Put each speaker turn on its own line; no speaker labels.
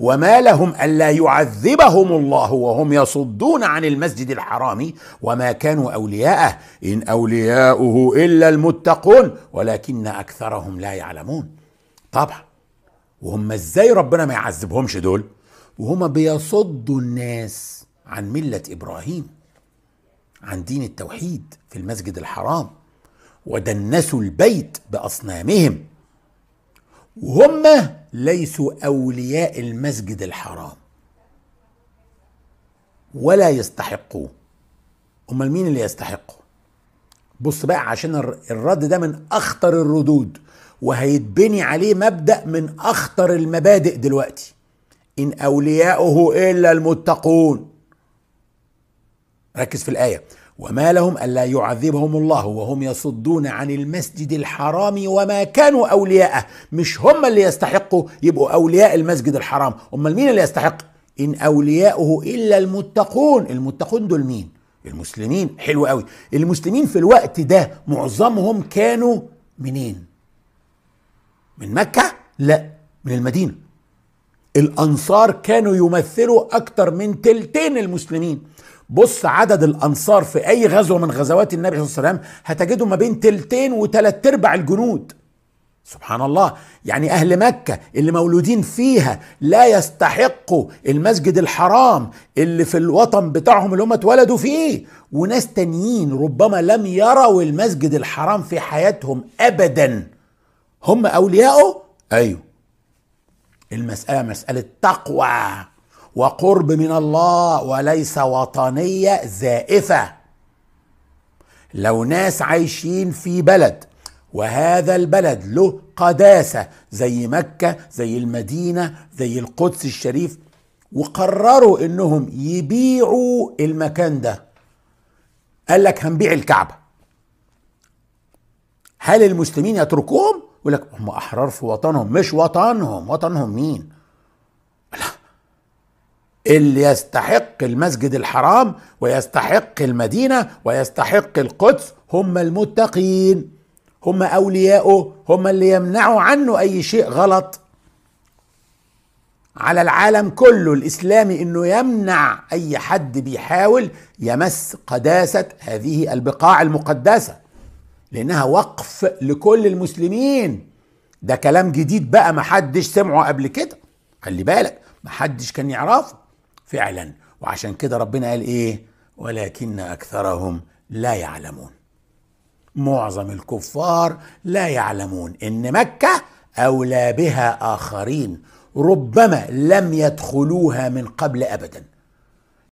وما لهم الا يعذبهم الله وهم يصدون عن المسجد الحرام وما كانوا اولياءه ان اولياؤه الا المتقون ولكن اكثرهم لا يعلمون طبعا وهم ازاي ربنا ما يعذبهمش دول وهم بيصدوا الناس عن مله ابراهيم عن دين التوحيد في المسجد الحرام ودنسوا البيت باصنامهم وهم ليسوا اولياء المسجد الحرام ولا يستحقوه امال مين اللي يستحقه بص بقى عشان الرد ده من اخطر الردود وهيتبني عليه مبدا من اخطر المبادئ دلوقتي ان اولياؤه الا المتقون ركز في الايه وما لهم الا يعذبهم الله وهم يصدون عن المسجد الحرام وما كانوا اولياءه مش هم اللي يستحقوا يبقوا اولياء المسجد الحرام امال مين اللي يستحق ان اولياؤه الا المتقون المتقون دول مين المسلمين حلو قوي المسلمين في الوقت ده معظمهم كانوا منين من مكه لا من المدينه الانصار كانوا يمثلوا اكتر من تلتين المسلمين بص عدد الانصار في اي غزوه من غزوات النبي صلى الله عليه وسلم هتجدوا ما بين تلتين وتلات ارباع الجنود سبحان الله يعني اهل مكه اللي مولودين فيها لا يستحقوا المسجد الحرام اللي في الوطن بتاعهم اللي هم اتولدوا فيه وناس تانيين ربما لم يروا المسجد الحرام في حياتهم ابدا هم اولياؤه ايوه المساله مساله تقوى وقرب من الله وليس وطنيه زائفه لو ناس عايشين في بلد وهذا البلد له قداسه زي مكه زي المدينه زي القدس الشريف وقرروا انهم يبيعوا المكان ده قال لك هنبيع الكعبه هل المسلمين يتركوهم يقول لك هم احرار في وطنهم مش وطنهم وطنهم مين اللي يستحق المسجد الحرام ويستحق المدينه ويستحق القدس هم المتقين هم اولياؤه هم اللي يمنعوا عنه اي شيء غلط على العالم كله الاسلامي انه يمنع اي حد بيحاول يمس قداسه هذه البقاع المقدسه لانها وقف لكل المسلمين ده كلام جديد بقى محدش سمعه قبل كده خلي بالك محدش كان يعرفه فعلا وعشان كده ربنا قال ايه ولكن اكثرهم لا يعلمون معظم الكفار لا يعلمون ان مكه اولى بها اخرين ربما لم يدخلوها من قبل ابدا